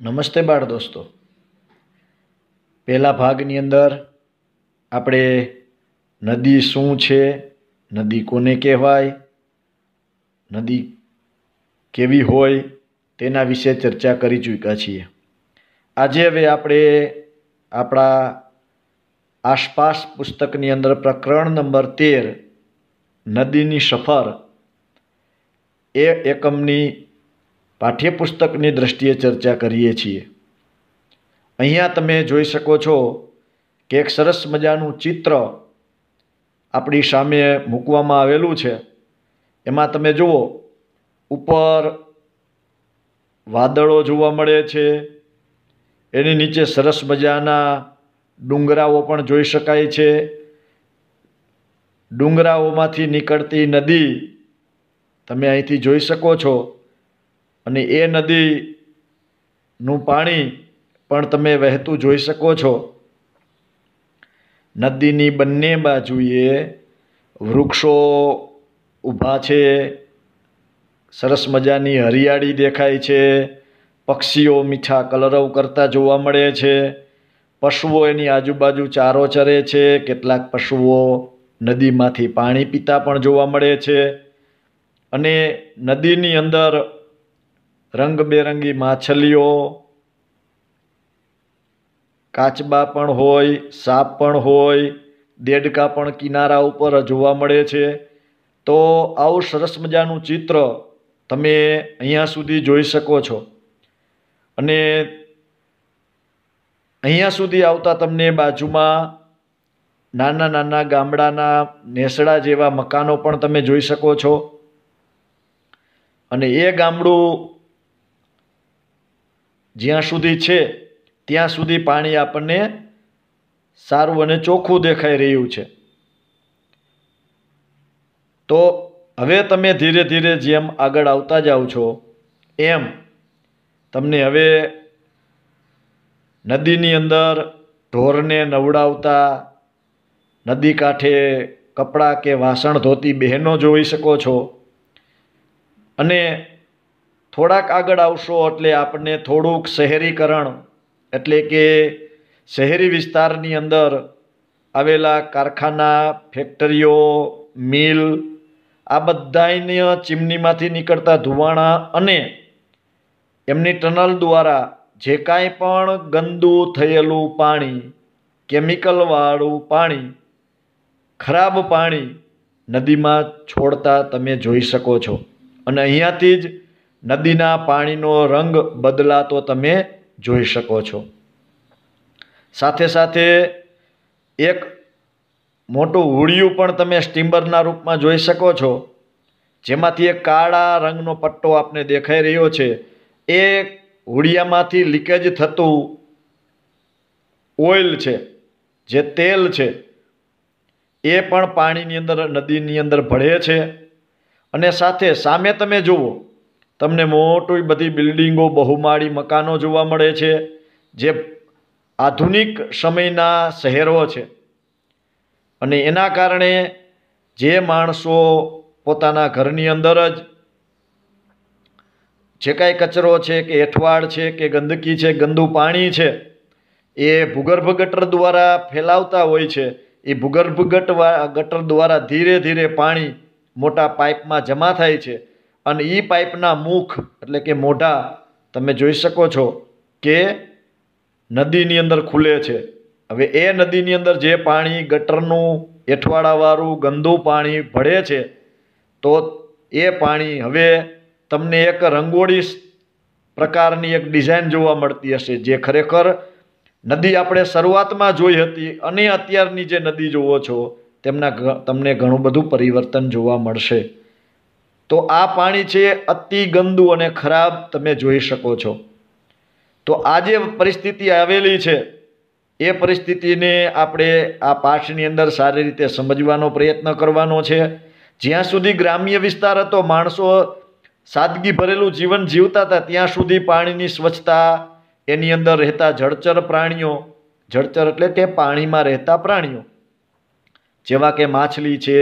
નમસ્તે બાળ દોસ્તો પહેલા ભાગની અંદર આપણે નદી શું છે નદી કોને કહેવાય નદી કેવી હોય તેના વિશે ચર્ચા કરી ચૂક્યા છીએ આજે હવે આપણે આપણા આસપાસ પુસ્તકની અંદર પ્રકરણ નંબર તેર નદીની સફર એ એકમની પાઠ્યપુસ્તકની દ્રષ્ટિએ ચર્ચા કરીએ છીએ અહીંયા તમે જોઈ શકો છો કે એક સરસ મજાનું ચિત્ર આપણી સામે મૂકવામાં આવેલું છે એમાં તમે જુઓ ઉપર વાદળો જોવા મળે છે એની નીચે સરસ મજાના ડુંગરાઓ પણ જોઈ શકાય છે ડુંગરાઓમાંથી નીકળતી નદી તમે અહીંથી જોઈ શકો છો અને એ નદીનું પાણી પણ તમે વહેતું જોઈ શકો છો નદીની બંને બાજુએ વૃક્ષો ઊભા છે સરસ મજાની હરિયાળી દેખાય છે પક્ષીઓ મીઠા કલરવ કરતા જોવા મળે છે પશુઓ એની આજુબાજુ ચારો ચરે છે કેટલાક પશુઓ નદીમાંથી પાણી પીતા પણ જોવા મળે છે અને નદીની અંદર રંગબેરંગી માછલીઓ કાચબા પણ હોય સાપ પણ હોય દેડકા પણ કિનારા ઉપર જોવા મળે છે તો આવું સરસ મજાનું ચિત્ર તમે અહીંયા સુધી જોઈ શકો છો અને અહીંયા સુધી આવતા તમને બાજુમાં નાના નાના ગામડાના નેસડા જેવા મકાનો પણ તમે જોઈ શકો છો અને એ ગામડું જ્યાં સુધી છે ત્યાં સુધી પાણી આપણને સારું અને ચોખ્ખું દેખાઈ રહ્યું છે તો હવે તમે ધીરે ધીરે જેમ આગળ આવતા જાઓ છો એમ તમને હવે નદીની અંદર ઢોરને નવડાવતા નદી કાંઠે કપડાં કે વાસણ ધોતી બહેનો જોઈ શકો છો અને થોડાક આગળ આવશો એટલે આપણને થોડુંક શહેરીકરણ એટલે કે શહેરી વિસ્તારની અંદર આવેલા કારખાના ફેક્ટરીઓ મિલ આ બધાને ચીમનીમાંથી નીકળતા ધુવાણા અને એમની ટનલ દ્વારા જે કાંઈ પણ ગંદુ થયેલું પાણી કેમિકલવાળું પાણી ખરાબ પાણી નદીમાં છોડતા તમે જોઈ શકો છો અને અહીંયાથી જ નદીના પાણીનો રંગ બદલાતો તમે જોઈ શકો છો સાથે સાથે એક મોટું હોળિયું પણ તમે સ્ટીમ્બરના રૂપમાં જોઈ શકો છો જેમાંથી એક કાળા રંગનો પટ્ટો આપને દેખાઈ રહ્યો છે એ હોળિયામાંથી લીકેજ થતું ઓઇલ છે જે તેલ છે એ પણ પાણીની અંદર નદીની અંદર ભળે છે અને સાથે સામે તમે જુઓ તમને મોટી બધી બિલ્ડિંગો બહુમાળી મકાનો જોવા મળે છે જે આધુનિક સમયના શહેરો છે અને એના કારણે જે માણસો પોતાના ઘરની અંદર જ જે કાંઈ કચરો છે કે એઠવાડ છે કે ગંદકી છે ગંદુ પાણી છે એ ભૂગર્ભ ગટર દ્વારા ફેલાવતા હોય છે એ ભૂગર્ભ ગટવા ગટર દ્વારા ધીરે ધીરે પાણી મોટા પાઇપમાં જમા થાય છે અને એ પાઇપના મુખ એટલે કે મોઢા તમે જોઈ શકો છો કે નદીની અંદર ખુલે છે હવે એ નદીની અંદર જે પાણી ગટરનું એઠવાડાવાળું ગંદુ પાણી ભળે છે તો એ પાણી હવે તમને એક રંગોળી પ્રકારની એક ડિઝાઇન જોવા મળતી હશે જે ખરેખર નદી આપણે શરૂઆતમાં જોઈ હતી અને અત્યારની જે નદી જોવો છો તેમના તમને ઘણું બધું પરિવર્તન જોવા મળશે તો આ પાણી છે અતિ ગંદુ અને ખરાબ તમે જોઈ શકો છો તો આ જે પરિસ્થિતિ આવેલી છે એ પરિસ્થિતિને આપણે આ પાઠની અંદર સારી રીતે સમજવાનો પ્રયત્ન કરવાનો છે જ્યાં સુધી ગ્રામ્ય વિસ્તાર હતો માણસો સાદગી ભરેલું જીવન જીવતા હતા ત્યાં સુધી પાણીની સ્વચ્છતા એની અંદર રહેતા જળચર પ્રાણીઓ જળચર એટલે કે પાણીમાં રહેતા પ્રાણીઓ જેવા કે માછલી છે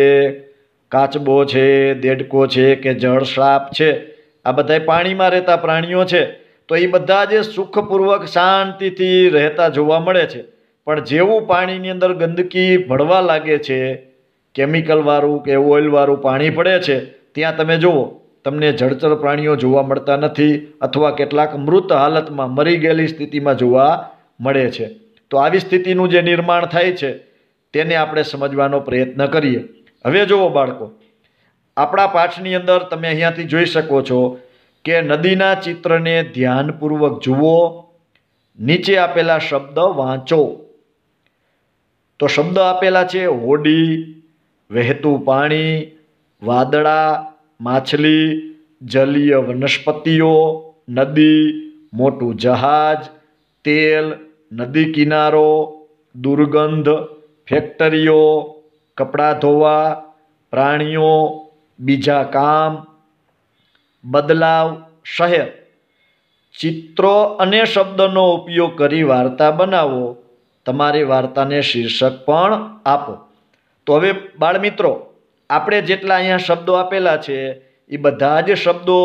કાચબો છે દેડકો છે કે જળસાપ છે આ બધા પાણીમાં રહેતા પ્રાણીઓ છે તો એ બધા જે સુખપૂર્વક શાંતિથી રહેતા જોવા મળે છે પણ જેવું પાણીની અંદર ગંદકી ભળવા લાગે છે કેમિકલવાળું કે ઓઇલવાળું પાણી પડે છે ત્યાં તમે જુઓ તમને જળચર પ્રાણીઓ જોવા મળતા નથી અથવા કેટલાક મૃત હાલતમાં મરી ગયેલી સ્થિતિમાં જોવા મળે છે તો આવી સ્થિતિનું જે નિર્માણ થાય છે તેને આપણે સમજવાનો પ્રયત્ન કરીએ હવે જુઓ બાળકો આપણા પાઠની અંદર તમે અહીંયાથી જોઈ શકો છો કે નદીના ચિત્રને ધ્યાનપૂર્વક જુઓ નીચે આપેલા શબ્દ વાંચો તો શબ્દ આપેલા છે હોડી વહેતું પાણી વાદળા માછલી જલીય વનસ્પતિઓ નદી મોટું જહાજ તેલ નદી કિનારો દુર્ગંધ ફેક્ટરીઓ કપડાં ધોવા પ્રાણીઓ બીજા કામ બદલાવ શહેર ચિત્રો અને શબ્દનો ઉપયોગ કરી વાર્તા બનાવો તમારી વાર્તાને શીર્ષક પણ આપો તો હવે બાળમિત્રો આપણે જેટલા અહીંયા શબ્દો આપેલા છે એ બધા જ શબ્દો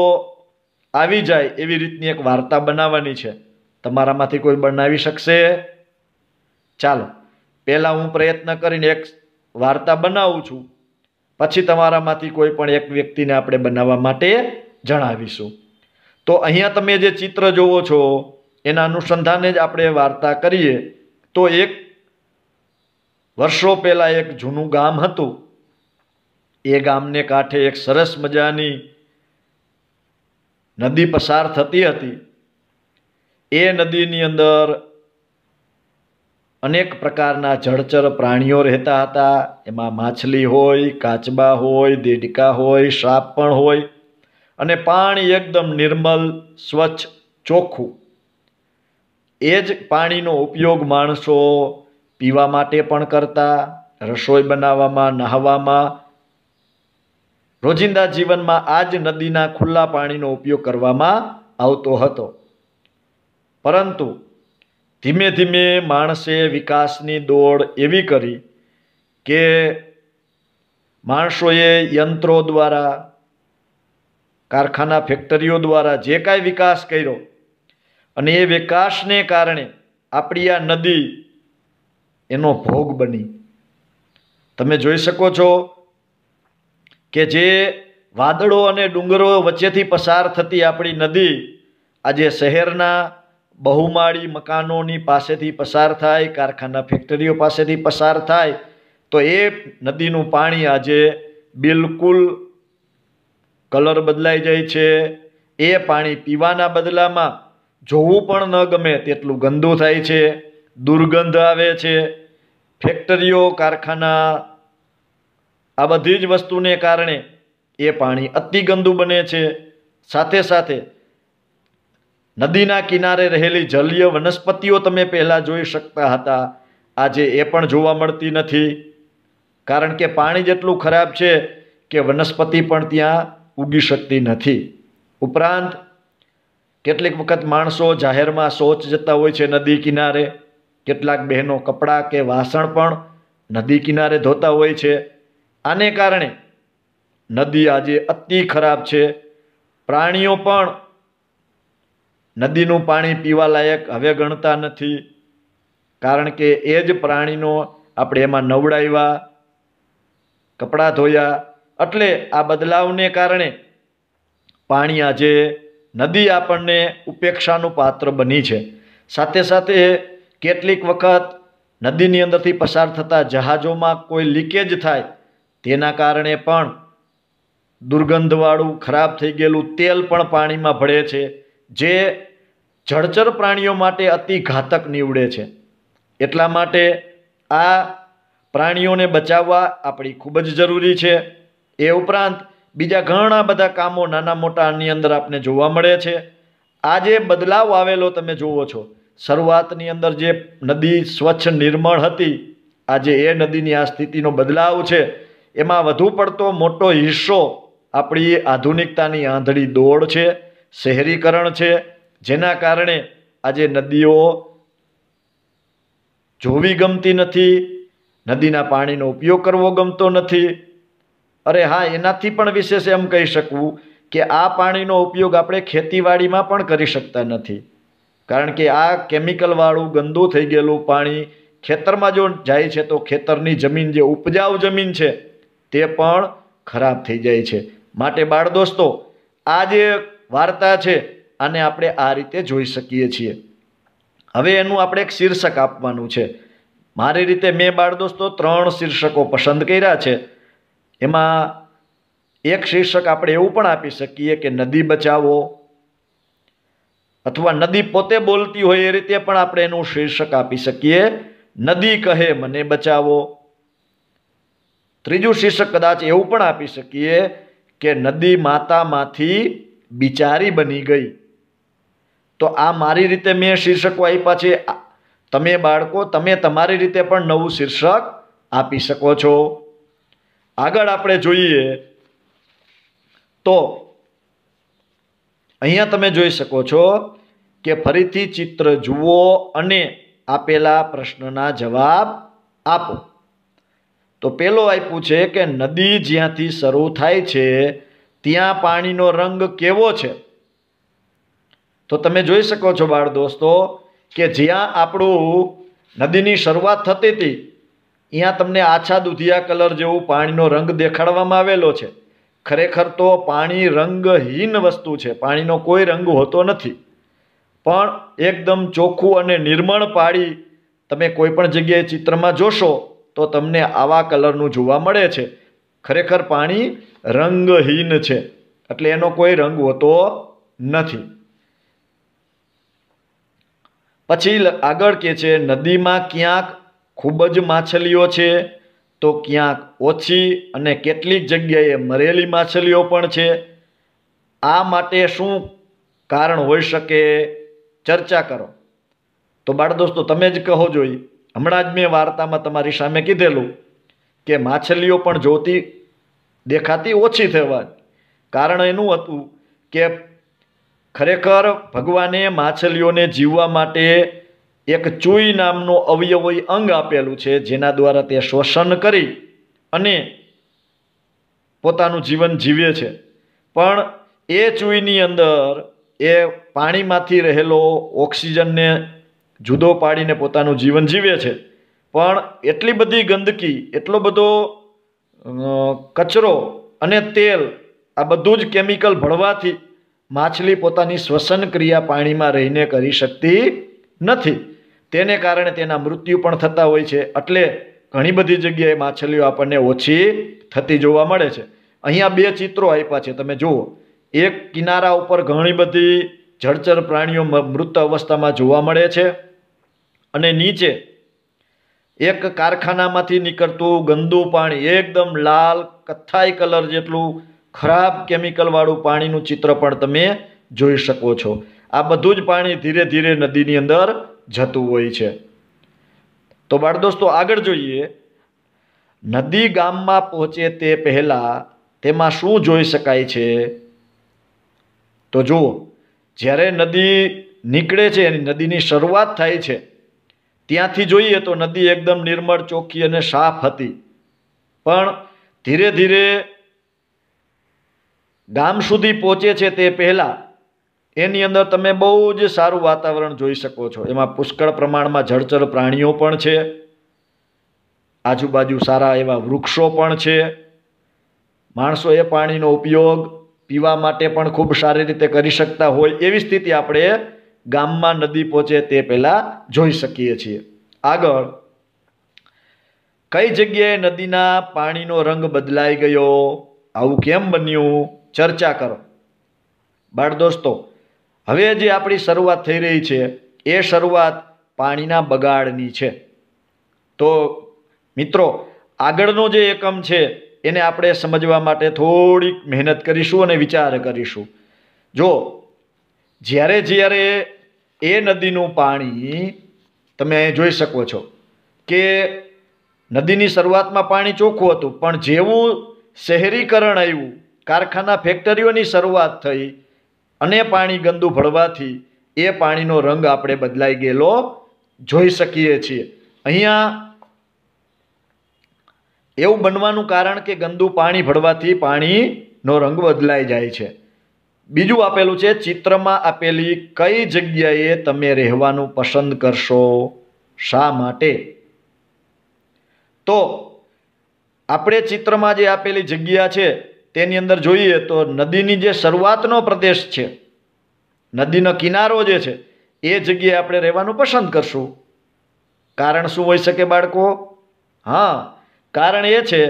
આવી જાય એવી રીતની એક વાર્તા બનાવવાની છે તમારામાંથી કોઈ બનાવી શકશે ચાલો પહેલાં હું પ્રયત્ન કરીને એક વાર્તા બનાવું છું પછી તમારામાંથી કોઈ પણ એક વ્યક્તિને આપણે બનાવવા માટે જણાવીશું તો અહીંયા તમે જે ચિત્ર જોવો છો એના અનુસંધાને જ આપણે વાર્તા કરીએ તો એક વર્ષો પહેલાં એક જૂનું ગામ હતું એ ગામને કાંઠે એક સરસ મજાની નદી પસાર થતી હતી એ નદીની અંદર અનેક પ્રકારના જળચર પ્રાણીઓ રહેતા હતા એમાં માછલી હોય કાચબા હોય દેડકા હોય સાપ પણ હોય અને પાણી એકદમ નિર્મલ સ્વચ્છ ચોખ્ખું એ જ પાણીનો ઉપયોગ માણસો પીવા માટે પણ કરતા રસોઈ બનાવવામાં નહાવામાં રોજિંદા જીવનમાં આ જ નદીના ખુલ્લા પાણીનો ઉપયોગ કરવામાં આવતો હતો પરંતુ ધીમે ધીમે માણસે વિકાસની દોડ એવી કરી કે માણસોએ યંત્રો દ્વારા કારખાના ફેક્ટરીઓ દ્વારા જે કાંઈ વિકાસ કર્યો અને એ વિકાસને કારણે આપણી આ નદી એનો ભોગ બની તમે જોઈ શકો છો કે જે વાદળો અને ડુંગરો વચ્ચેથી પસાર થતી આપણી નદી આજે શહેરના બહુમાળી મકાનોની પાસેથી પસાર થાય કારખાના ફેક્ટરીઓ પાસેથી પસાર થાય તો એ નદીનું પાણી આજે બિલકુલ કલર બદલાઈ જાય છે એ પાણી પીવાના બદલામાં જોવું પણ ન ગમે તેટલું ગંદુ થાય છે દુર્ગંધ આવે છે ફેક્ટરીઓ કારખાના આ બધી જ વસ્તુને કારણે એ પાણી અતિ ગંદુ બને છે સાથે સાથે નદીના કિનારે રહેલી જલીય વનસ્પતિઓ તમે પહેલાં જોઈ શકતા હતા આજે એ પણ જોવા મળતી નથી કારણ કે પાણી જેટલું ખરાબ છે કે વનસ્પતિ પણ ત્યાં ઉગી શકતી નથી ઉપરાંત કેટલીક વખત માણસો જાહેરમાં શૌચ જતા હોય છે નદી કિનારે કેટલાક બહેનો કપડાં કે વાસણ પણ નદી કિનારે ધોતા હોય છે આને કારણે નદી આજે અતિ ખરાબ છે પ્રાણીઓ પણ નદીનું પાણી પીવાલાયક હવે ગણતા નથી કારણ કે એ જ પ્રાણીનો આપણે એમાં નવડાવ્યા કપડાં ધોયા એટલે આ બદલાવને કારણે પાણી આજે નદી આપણને ઉપેક્ષાનું પાત્ર બની છે સાથે સાથે કેટલીક વખત નદીની અંદરથી પસાર થતા જહાજોમાં કોઈ લીકેજ થાય તેના કારણે પણ દુર્ગંધવાળું ખરાબ થઈ ગયેલું તેલ પણ પાણીમાં ભળે છે જે જળચર પ્રાણીઓ માટે અતિ ઘાતક નીવડે છે એટલા માટે આ પ્રાણીઓને બચાવવા આપણી ખૂબ જ જરૂરી છે એ ઉપરાંત બીજા ઘણા બધા કામો નાના મોટા આની અંદર આપને જોવા મળે છે આ જે બદલાવ આવેલો તમે જુઓ છો શરૂઆતની અંદર જે નદી સ્વચ્છ નિર્મળ હતી આજે એ નદીની આ સ્થિતિનો બદલાવ છે એમાં વધુ પડતો મોટો હિસ્સો આપણી આધુનિકતાની આંધળી દોડ છે શહેરીકરણ છે જેના કારણે આજે નદીઓ જોવી ગમતી નથી નદીના પાણીનો ઉપયોગ કરવો ગમતો નથી અરે હા એનાથી પણ વિશેષ એમ કહી શકવું કે આ પાણીનો ઉપયોગ આપણે ખેતીવાડીમાં પણ કરી શકતા નથી કારણ કે આ કેમિકલવાળું ગંદુ થઈ ગયેલું પાણી ખેતરમાં જો જાય છે તો ખેતરની જમીન જે ઉપજાઉ જમીન છે તે પણ ખરાબ થઈ જાય છે માટે બાળ દોસ્તો આ જે વાર્તા છે અને આપણે આ રીતે જોઈ શકીએ છીએ હવે એનું આપણે એક શીર્ષક આપવાનું છે મારી રીતે મેં બાળ દોસ્તો ત્રણ શીર્ષકો પસંદ કર્યા છે એમાં એક શીર્ષક આપણે એવું પણ આપી શકીએ કે નદી બચાવો અથવા નદી પોતે બોલતી હોય એ રીતે પણ આપણે એનું શીર્ષક આપી શકીએ નદી કહે મને બચાવો ત્રીજું શીર્ષક કદાચ એવું પણ આપી શકીએ કે નદી માતામાંથી બિચારી બની ગઈ તો આ મારી રીતે મેં શીર્ષકો આપ્યા છે તમે બાળકો તમે તમારી રીતે પણ નવું શીર્ષક આપી શકો છો આગળ આપણે જોઈએ તો અહીંયા તમે જોઈ શકો છો કે ફરીથી ચિત્ર જુઓ અને આપેલા પ્રશ્નના જવાબ આપો તો પેલો આપ્યું છે કે નદી જ્યાંથી શરૂ થાય છે ત્યાં પાણીનો રંગ કેવો છે તો તમે જોઈ શકો છો બાળ દોસ્તો કે જ્યાં આપણું નદીની શરૂઆત થતી હતી ત્યાં તમને આછા દુધિયા કલર જેવું પાણીનો રંગ દેખાડવામાં આવેલો છે ખરેખર તો પાણી રંગહીન વસ્તુ છે પાણીનો કોઈ રંગ હોતો નથી પણ એકદમ ચોખ્ખું અને નિર્મળ પાડી તમે કોઈપણ જગ્યાએ ચિત્રમાં જોશો તો તમને આવા કલરનું જોવા મળે છે ખરેખર પાણી રંગહીન છે એટલે એનો કોઈ રંગ હોતો નથી પછી આગળ કે છે નદીમાં ક્યાંક ખૂબ જ માછલીઓ છે તો ક્યાંક ઓછી અને કેટલીક જગ્યાએ મરેલી માછલીઓ પણ છે આ માટે શું કારણ હોઈ શકે ચર્ચા કરો તો બાળ દોસ્તો તમે જ કહો જોઈ હમણાં જ મેં વાર્તામાં તમારી સામે કીધેલું કે માછલીઓ પણ જોતી દેખાતી ઓછી થવાની કારણ એનું હતું કે ખરેખર ભગવાને માછલીઓને જીવવા માટે એક ચૂઈ નામનો અવયવી અંગ આપેલું છે જેના દ્વારા તે શોષણ કરી અને પોતાનું જીવન જીવે છે પણ એ ચૂઈની અંદર એ પાણીમાંથી રહેલો ઓક્સિજનને જુદો પાડીને પોતાનું જીવન જીવે છે પણ એટલી બધી ગંદકી એટલો બધો કચરો અને તેલ આ બધું જ કેમિકલ ભળવાથી માછલી પોતાની શ્વસન ક્રિયા પાણીમાં રહીને કરી શકતી નથી તેને કારણે તેના મૃત્યુ પણ થતા હોય છે એટલે ઘણી બધી જગ્યાએ માછલીઓ આપણને ઓછી થતી જોવા મળે છે અહીંયા બે ચિત્રો આપ્યા છે તમે જુઓ એક કિનારા ઉપર ઘણી બધી જળચર પ્રાણીઓ મૃત અવસ્થામાં જોવા મળે છે અને નીચે એક કારખાનામાંથી નીકળતું ગંદુ પાણી એકદમ લાલ કથ્થાઈ કલર જેટલું ખરાબ કેમિકલવાળું પાણીનું ચિત્ર પણ તમે જોઈ શકો છો આ બધું જ પાણી ધીરે ધીરે નદીની અંદર જતું હોય છે તો બાળદોસ્તો આગળ જોઈએ નદી ગામમાં પહોંચે તે પહેલાં તેમાં શું જોઈ શકાય છે તો જુઓ જ્યારે નદી નીકળે છે એની નદીની શરૂઆત થાય છે ત્યાંથી જોઈએ તો નદી એકદમ નિર્મળ ચોખ્ખી અને સાફ હતી પણ ધીરે ધીરે ગામ સુધી પહોંચે છે તે પહેલાં એની અંદર તમે બહુ જ સારું વાતાવરણ જોઈ શકો છો એમાં પુષ્કળ પ્રમાણમાં જળચર પ્રાણીઓ પણ છે આજુબાજુ સારા એવા વૃક્ષો પણ છે માણસો એ પાણીનો ઉપયોગ પીવા માટે પણ ખૂબ સારી રીતે કરી શકતા હોય એવી સ્થિતિ આપણે ગામમાં નદી પહોંચે તે પહેલાં જોઈ શકીએ છીએ આગળ કઈ જગ્યાએ નદીના પાણીનો રંગ બદલાઈ ગયો આવું કેમ બન્યું ચર્ચા કરો બાળ દોસ્તો હવે જે આપણી શરૂઆત થઈ રહી છે એ શરૂઆત પાણીના બગાડની છે તો મિત્રો આગળનો જે એકમ છે એને આપણે સમજવા માટે થોડીક મહેનત કરીશું અને વિચાર કરીશું જો જ્યારે જ્યારે એ નદીનું પાણી તમે જોઈ શકો છો કે નદીની શરૂઆતમાં પાણી ચોખ્ખું હતું પણ જેવું શહેરીકરણ આવ્યું કારખાના ફેક્ટરીઓની શરૂઆત થઈ અને પાણી ગંદુ ભળવાથી એ પાણીનો રંગ આપણે બદલાઈ ગયેલો જોઈ શકીએ છીએ અહીંયા એવું બનવાનું કારણ કે ગંદુ પાણી ભળવાથી પાણીનો રંગ બદલાઈ જાય છે બીજું આપેલું છે ચિત્રમાં આપેલી કઈ જગ્યાએ તમે રહેવાનું પસંદ કરશો શા માટે તો આપણે ચિત્રમાં જે આપેલી જગ્યા છે તેની અંદર જોઈએ તો નદીની જે શરૂઆતનો પ્રદેશ છે નદીનો કિનારો જે છે એ જગ્યાએ આપણે રહેવાનું પસંદ કરશું કારણ શું હોઈ શકે બાળકો હા કારણ એ છે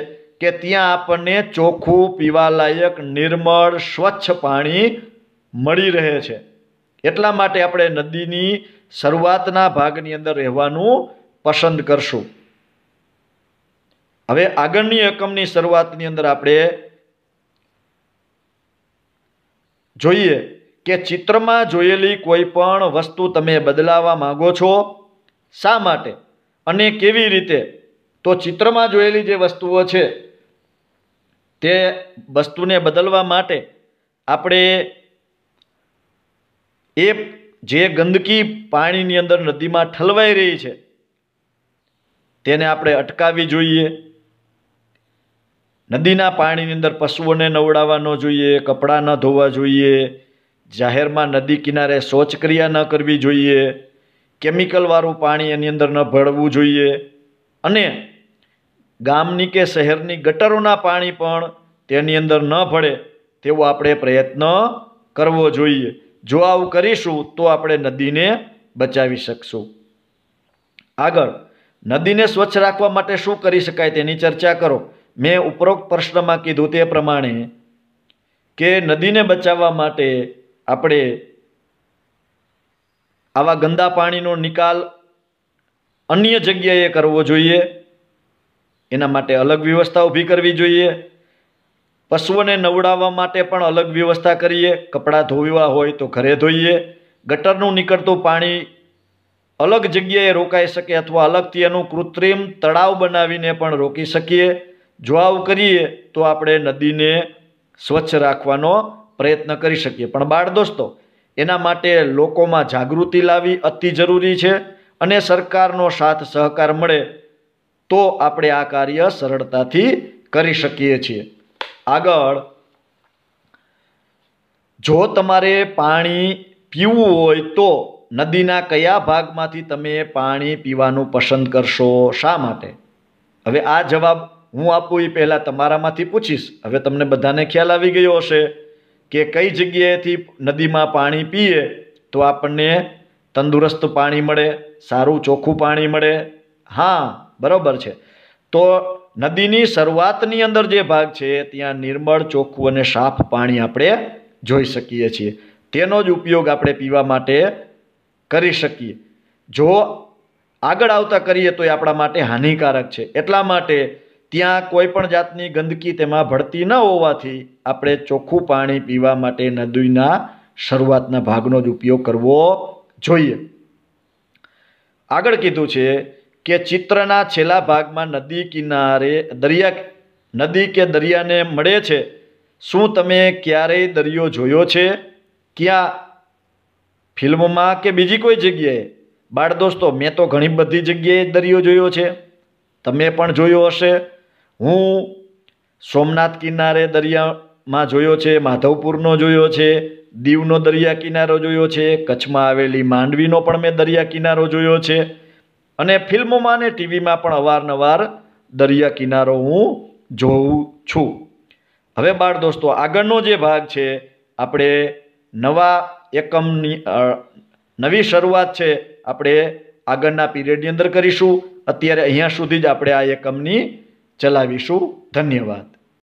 કે ત્યાં આપણને ચોખ્ખું પીવાલાયક નિર્મળ સ્વચ્છ પાણી મળી રહે છે એટલા માટે આપણે નદીની શરૂઆતના ભાગની અંદર રહેવાનું પસંદ કરશું હવે આગળની એકમની શરૂઆતની અંદર આપણે જોઈએ કે ચિત્રમાં જોયેલી કોઈ પણ વસ્તુ તમે બદલાવા માંગો છો શા માટે અને કેવી રીતે તો ચિત્રમાં જોયેલી જે વસ્તુઓ છે તે વસ્તુને બદલવા માટે આપણે એ જે ગંદકી પાણીની અંદર નદીમાં ઠલવાઈ રહી છે તેને આપણે અટકાવવી જોઈએ નદીના પાણીની અંદર પશુઓને નવડાવવા ન જોઈએ કપડાં ન ધોવા જોઈએ જાહેરમાં નદી કિનારે શૌચક્રિયા ન કરવી જોઈએ કેમિકલવાળું પાણી એની અંદર ન ભળવું જોઈએ અને ગામની કે શહેરની ગટરોના પાણી પણ તેની અંદર ન ભળે તેવો આપણે પ્રયત્ન કરવો જોઈએ જો આવું કરીશું તો આપણે નદીને બચાવી શકશું આગળ નદીને સ્વચ્છ રાખવા માટે શું કરી શકાય તેની ચર્ચા કરો મેં ઉપરોક્ત પ્રશ્નમાં કીધું તે પ્રમાણે કે નદીને બચાવવા માટે આપણે આવા ગંદા પાણીનો નિકાલ અન્ય જગ્યાએ કરવો જોઈએ એના માટે અલગ વ્યવસ્થા ઊભી કરવી જોઈએ પશુઓને નવડાવવા માટે પણ અલગ વ્યવસ્થા કરીએ કપડાં ધોવા હોય તો ઘરે ધોઈએ ગટરનું નીકળતું પાણી અલગ જગ્યાએ રોકાઈ શકે અથવા અલગથી એનું કૃત્રિમ તળાવ બનાવીને પણ રોકી શકીએ જો આવું કરીએ તો આપણે નદીને સ્વચ્છ રાખવાનો પ્રયત્ન કરી શકીએ પણ બાળ દોસ્તો એના માટે લોકોમાં જાગૃતિ લાવી અતિ જરૂરી છે અને સરકારનો સાથ સહકાર મળે તો આપણે આ કાર્ય સરળતાથી કરી શકીએ છીએ આગળ જો તમારે પાણી પીવું હોય તો નદીના કયા ભાગમાંથી તમે પાણી પીવાનું પસંદ કરશો શા માટે હવે આ જવાબ હું આપું એ પહેલાં તમારામાંથી પૂછીશ હવે તમને બધાને ખ્યાલ આવી ગયો હશે કે કઈ જગ્યાએથી નદીમાં પાણી પીએ તો આપણને તંદુરસ્ત પાણી મળે સારું ચોખ્ખું પાણી મળે હા બરાબર છે તો નદીની શરૂઆતની અંદર જે ભાગ છે ત્યાં નિર્મળ ચોખ્ખું અને સાફ પાણી આપણે જોઈ શકીએ છીએ તેનો જ ઉપયોગ આપણે પીવા માટે કરી શકીએ જો આગળ આવતા કરીએ તો એ આપણા માટે હાનિકારક છે એટલા માટે ત્યાં કોઈ પણ જાતની ગંદકી તેમાં ભળતી ન હોવાથી આપણે ચોખ્ખું પાણી પીવા માટે નદીના શરૂઆતના ભાગનો જ ઉપયોગ કરવો જોઈએ આગળ કીધું છે કે ચિત્રના છેલ્લા ભાગમાં નદી કિનારે દરિયા નદી કે દરિયાને મળે છે શું તમે ક્યારેય દરિયો જોયો છે ક્યાં ફિલ્મમાં કે બીજી કોઈ જગ્યાએ બાળ દોસ્તો મેં તો ઘણી બધી જગ્યાએ દરિયો જોયો છે તમે પણ જોયો હશે હું સોમનાથ કિનારે દરિયામાં જોયો છે માધવપુરનો જોયો છે દીવનો દરિયા કિનારો જોયો છે કચ્છમાં આવેલી માંડવીનો પણ મેં દરિયા કિનારો જોયો છે અને ફિલ્મોમાં ને ટીવીમાં પણ અવારનવાર દરિયા કિનારો હું જોઉં છું હવે બાળ દોસ્તો આગળનો જે ભાગ છે આપણે નવા એકમની નવી શરૂઆત છે આપણે આગળના પીરિયડની અંદર કરીશું અત્યારે અહીંયા સુધી જ આપણે આ એકમની ચલાવીશું ધન્યવાદ